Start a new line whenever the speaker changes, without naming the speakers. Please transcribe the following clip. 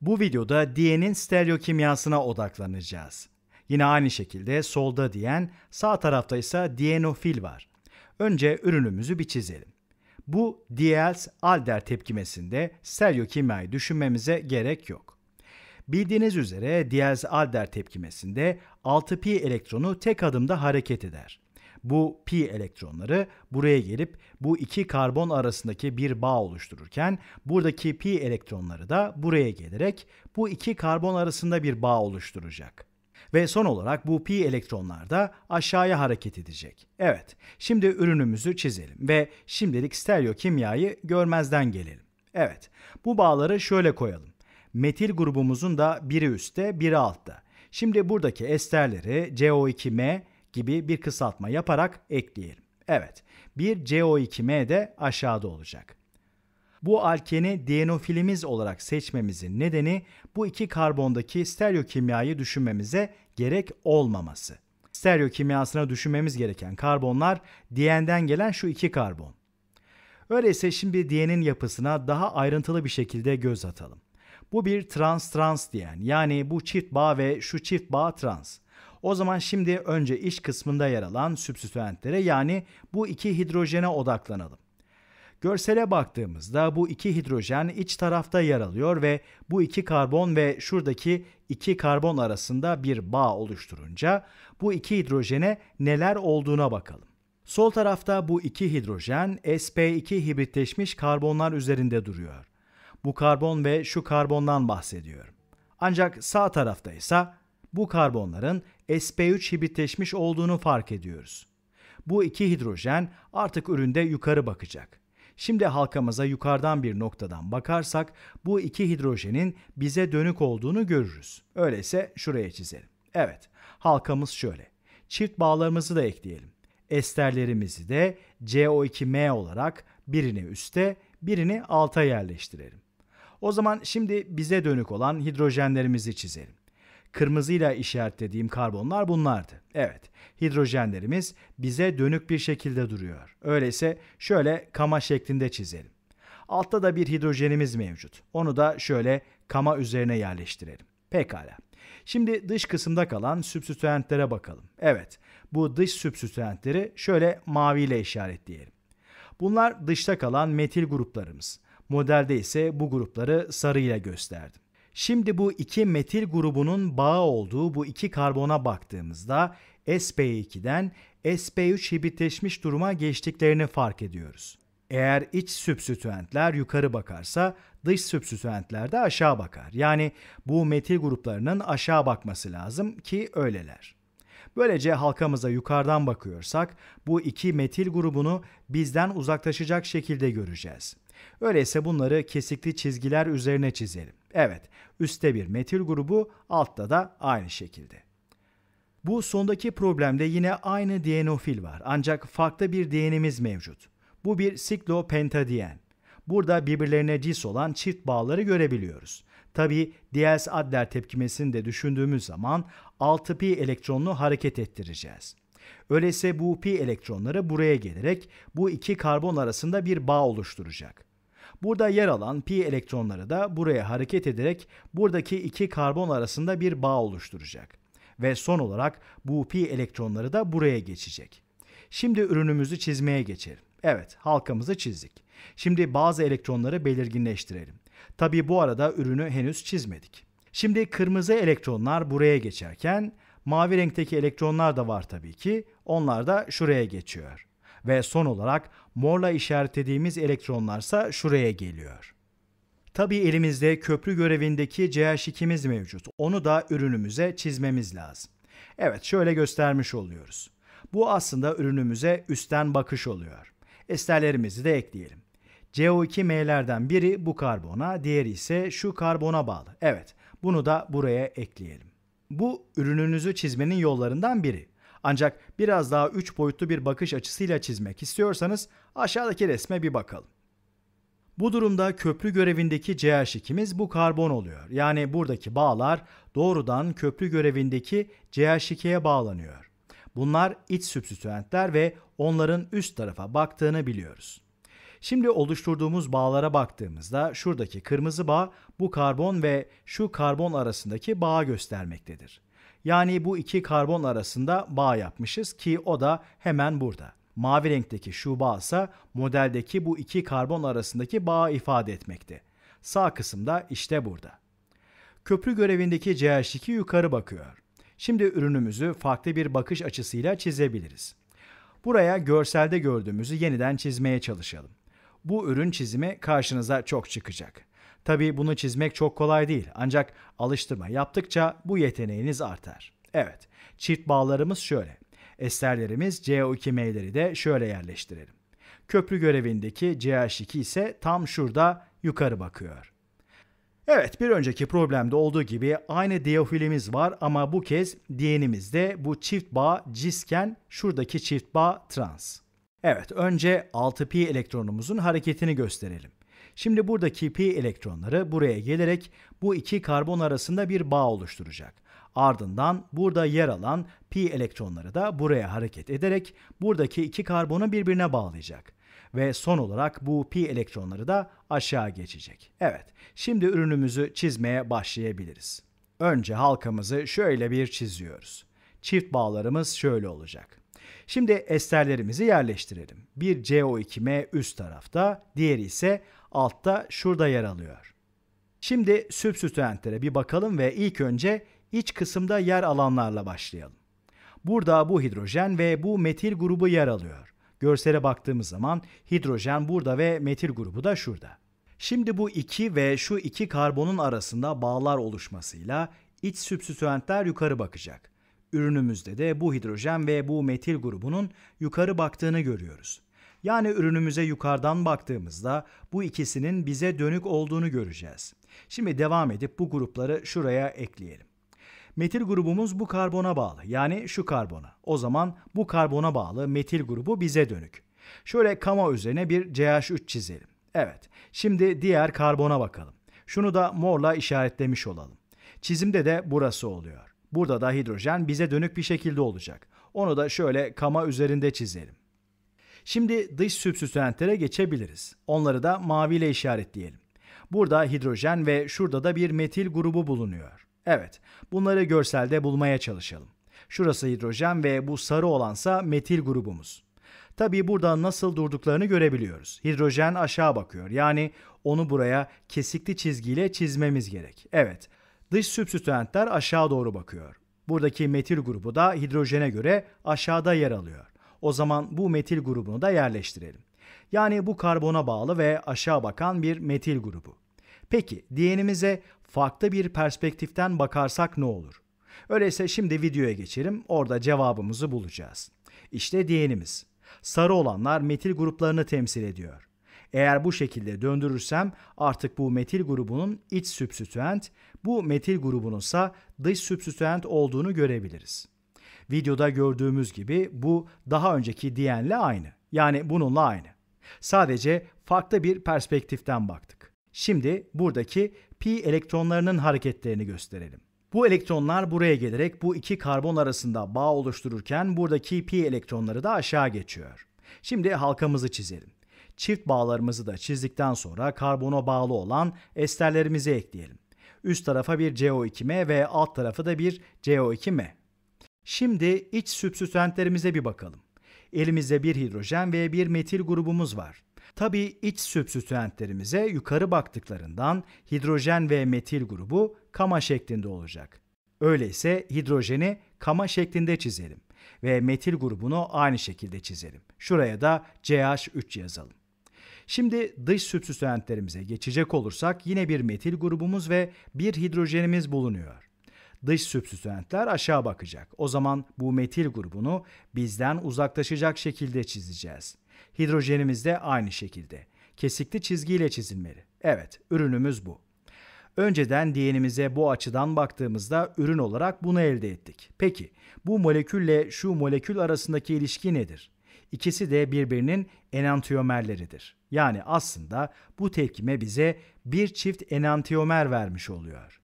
Bu videoda diyenin stereokimyasına odaklanacağız. Yine aynı şekilde solda diyen, sağ tarafta ise dienofil var. Önce ürünümüzü bir çizelim. Bu Diels-Alder tepkimesinde stereokimyayı düşünmemize gerek yok. Bildiğiniz üzere Diels-Alder tepkimesinde 6 pi elektronu tek adımda hareket eder. Bu pi elektronları buraya gelip bu iki karbon arasındaki bir bağ oluştururken buradaki pi elektronları da buraya gelerek bu iki karbon arasında bir bağ oluşturacak. Ve son olarak bu pi elektronlar da aşağıya hareket edecek. Evet, şimdi ürünümüzü çizelim ve şimdilik stereo kimyayı görmezden gelelim. Evet, bu bağları şöyle koyalım. Metil grubumuzun da biri üstte, biri altta. Şimdi buradaki esterleri CO2M, gibi bir kısaltma yaparak ekleyelim. Evet, bir CO2M de aşağıda olacak. Bu alkeni dienofilimiz olarak seçmemizin nedeni bu iki karbondaki stereokimyayı düşünmemize gerek olmaması. Stereokimyasına düşünmemiz gereken karbonlar dienden gelen şu iki karbon. Öyleyse şimdi diyenin yapısına daha ayrıntılı bir şekilde göz atalım. Bu bir trans trans diyen yani bu çift bağ ve şu çift bağ trans. O zaman şimdi önce iş kısmında yer alan sübstitüentlere yani bu iki hidrojene odaklanalım. Görsele baktığımızda bu iki hidrojen iç tarafta yer alıyor ve bu iki karbon ve şuradaki iki karbon arasında bir bağ oluşturunca bu iki hidrojene neler olduğuna bakalım. Sol tarafta bu iki hidrojen sp2 hibritleşmiş karbonlar üzerinde duruyor. Bu karbon ve şu karbondan bahsediyorum. Ancak sağ tarafta ise bu karbonların sp3 hibritleşmiş olduğunu fark ediyoruz. Bu iki hidrojen artık üründe yukarı bakacak. Şimdi halkamıza yukarıdan bir noktadan bakarsak bu iki hidrojenin bize dönük olduğunu görürüz. Öyleyse şuraya çizelim. Evet, halkamız şöyle. Çift bağlarımızı da ekleyelim. Esterlerimizi de CO2M olarak birini üste, birini alta yerleştirelim. O zaman şimdi bize dönük olan hidrojenlerimizi çizelim. Kırmızıyla işaretlediğim karbonlar bunlardı. Evet, hidrojenlerimiz bize dönük bir şekilde duruyor. Öyleyse şöyle kama şeklinde çizelim. Altta da bir hidrojenimiz mevcut. Onu da şöyle kama üzerine yerleştirelim. Pekala. Şimdi dış kısımda kalan sübstitüentlere bakalım. Evet, bu dış sübstitüentleri şöyle maviyle işaretleyelim. Bunlar dışta kalan metil gruplarımız. Modelde ise bu grupları sarıyla gösterdim. Şimdi bu iki metil grubunun bağı olduğu bu iki karbona baktığımızda sp2'den sp3 hibritleşmiş duruma geçtiklerini fark ediyoruz. Eğer iç sübstitüentler yukarı bakarsa dış sübstitüentler de aşağı bakar. Yani bu metil gruplarının aşağı bakması lazım ki öyleler. Böylece halkamıza yukarıdan bakıyorsak bu iki metil grubunu bizden uzaklaşacak şekilde göreceğiz. Öyleyse bunları kesikli çizgiler üzerine çizelim. Evet, üstte bir metil grubu, altta da aynı şekilde. Bu sondaki problemde yine aynı dienofil var ancak farklı bir dienimiz mevcut. Bu bir siklopentadien. Burada birbirlerine cis olan çift bağları görebiliyoruz. Tabi Diels-Adler tepkimesini de düşündüğümüz zaman 6 pi elektronunu hareket ettireceğiz. Öyleyse bu pi elektronları buraya gelerek bu iki karbon arasında bir bağ oluşturacak. Burada yer alan pi elektronları da buraya hareket ederek buradaki iki karbon arasında bir bağ oluşturacak. Ve son olarak bu pi elektronları da buraya geçecek. Şimdi ürünümüzü çizmeye geçelim. Evet, halkamızı çizdik. Şimdi bazı elektronları belirginleştirelim. Tabi bu arada ürünü henüz çizmedik. Şimdi kırmızı elektronlar buraya geçerken mavi renkteki elektronlar da var tabii ki. Onlar da şuraya geçiyor. Ve son olarak morla işaretlediğimiz elektronlarsa şuraya geliyor. Tabii elimizde köprü görevindeki CH2'miz mevcut. Onu da ürünümüze çizmemiz lazım. Evet şöyle göstermiş oluyoruz. Bu aslında ürünümüze üstten bakış oluyor. Esterlerimizi de ekleyelim. CO2M'lerden biri bu karbona, diğeri ise şu karbona bağlı. Evet, bunu da buraya ekleyelim. Bu ürününüzü çizmenin yollarından biri. Ancak biraz daha üç boyutlu bir bakış açısıyla çizmek istiyorsanız aşağıdaki resme bir bakalım. Bu durumda köprü görevindeki CH2'miz bu karbon oluyor. Yani buradaki bağlar doğrudan köprü görevindeki CH2'ye bağlanıyor. Bunlar iç sübstitüentler ve onların üst tarafa baktığını biliyoruz. Şimdi oluşturduğumuz bağlara baktığımızda şuradaki kırmızı bağ bu karbon ve şu karbon arasındaki bağı göstermektedir. Yani bu iki karbon arasında bağ yapmışız ki o da hemen burada. Mavi renkteki şu bağ ise modeldeki bu iki karbon arasındaki bağı ifade etmekte. Sağ kısımda işte burada. Köprü görevindeki CH2 yukarı bakıyor. Şimdi ürünümüzü farklı bir bakış açısıyla çizebiliriz. Buraya görselde gördüğümüzü yeniden çizmeye çalışalım. Bu ürün çizimi karşınıza çok çıkacak. Tabi bunu çizmek çok kolay değil ancak alıştırma yaptıkça bu yeteneğiniz artar. Evet, çift bağlarımız şöyle. Esterlerimiz CO2 M'leri de şöyle yerleştirelim. Köprü görevindeki CH2 ise tam şurada yukarı bakıyor. Evet bir önceki problemde olduğu gibi aynı diofilimiz var ama bu kez diyenimizde bu çift bağ cisken şuradaki çift bağ trans. Evet önce 6pi elektronumuzun hareketini gösterelim. Şimdi buradaki pi elektronları buraya gelerek bu iki karbon arasında bir bağ oluşturacak. Ardından burada yer alan pi elektronları da buraya hareket ederek buradaki iki karbonu birbirine bağlayacak. Ve son olarak bu pi elektronları da aşağı geçecek. Evet, şimdi ürünümüzü çizmeye başlayabiliriz. Önce halkamızı şöyle bir çiziyoruz. Çift bağlarımız şöyle olacak. Şimdi esterlerimizi yerleştirelim. Bir CO2M üst tarafta, diğeri ise altta şurada yer alıyor. Şimdi substüentlere bir bakalım ve ilk önce iç kısımda yer alanlarla başlayalım. Burada bu hidrojen ve bu metil grubu yer alıyor. Görsele baktığımız zaman hidrojen burada ve metil grubu da şurada. Şimdi bu iki ve şu iki karbonun arasında bağlar oluşmasıyla iç sübstitüentler yukarı bakacak. Ürünümüzde de bu hidrojen ve bu metil grubunun yukarı baktığını görüyoruz. Yani ürünümüze yukarıdan baktığımızda bu ikisinin bize dönük olduğunu göreceğiz. Şimdi devam edip bu grupları şuraya ekleyelim. Metil grubumuz bu karbona bağlı yani şu karbona. O zaman bu karbona bağlı metil grubu bize dönük. Şöyle kama üzerine bir CH3 çizelim. Evet şimdi diğer karbona bakalım. Şunu da morla işaretlemiş olalım. Çizimde de burası oluyor. Burada da hidrojen bize dönük bir şekilde olacak. Onu da şöyle kama üzerinde çizelim. Şimdi dış sübstitentlere geçebiliriz. Onları da maviyle işaretleyelim. Burada hidrojen ve şurada da bir metil grubu bulunuyor. Evet, bunları görselde bulmaya çalışalım. Şurası hidrojen ve bu sarı olansa metil grubumuz. Tabi burada nasıl durduklarını görebiliyoruz. Hidrojen aşağı bakıyor. Yani onu buraya kesikli çizgiyle çizmemiz gerek. Evet, dış sübstitüentler aşağı doğru bakıyor. Buradaki metil grubu da hidrojene göre aşağıda yer alıyor. O zaman bu metil grubunu da yerleştirelim. Yani bu karbona bağlı ve aşağı bakan bir metil grubu. Peki diyenimize farklı bir perspektiften bakarsak ne olur? Öyleyse şimdi videoya geçelim. Orada cevabımızı bulacağız. İşte diyenimiz. Sarı olanlar metil gruplarını temsil ediyor. Eğer bu şekilde döndürürsem artık bu metil grubunun iç substituent, bu metil grubunun ise dış substituent olduğunu görebiliriz. Videoda gördüğümüz gibi bu daha önceki diyenle aynı. Yani bununla aynı. Sadece farklı bir perspektiften baktık. Şimdi buradaki p elektronlarının hareketlerini gösterelim. Bu elektronlar buraya gelerek bu iki karbon arasında bağ oluştururken buradaki p elektronları da aşağı geçiyor. Şimdi halkamızı çizelim. Çift bağlarımızı da çizdikten sonra karbona bağlı olan esterlerimizi ekleyelim. Üst tarafa bir CO2M ve alt tarafı da bir CO2M. Şimdi iç sübstütentlerimize bir bakalım. Elimizde bir hidrojen ve bir metil grubumuz var. Tabi iç sübstütentlerimize yukarı baktıklarından hidrojen ve metil grubu kama şeklinde olacak. Öyleyse hidrojeni kama şeklinde çizelim ve metil grubunu aynı şekilde çizelim. Şuraya da CH3 yazalım. Şimdi dış sübstütentlerimize geçecek olursak yine bir metil grubumuz ve bir hidrojenimiz bulunuyor dış sübstitüentler aşağı bakacak. O zaman bu metil grubunu bizden uzaklaşacak şekilde çizeceğiz. Hidrojenimiz de aynı şekilde. Kesikli çizgiyle çizilmeli. Evet, ürünümüz bu. Önceden DNA'mize bu açıdan baktığımızda ürün olarak bunu elde ettik. Peki bu molekülle şu molekül arasındaki ilişki nedir? İkisi de birbirinin enantiyomerleridir. Yani aslında bu tepkime bize bir çift enantiyomer vermiş oluyor.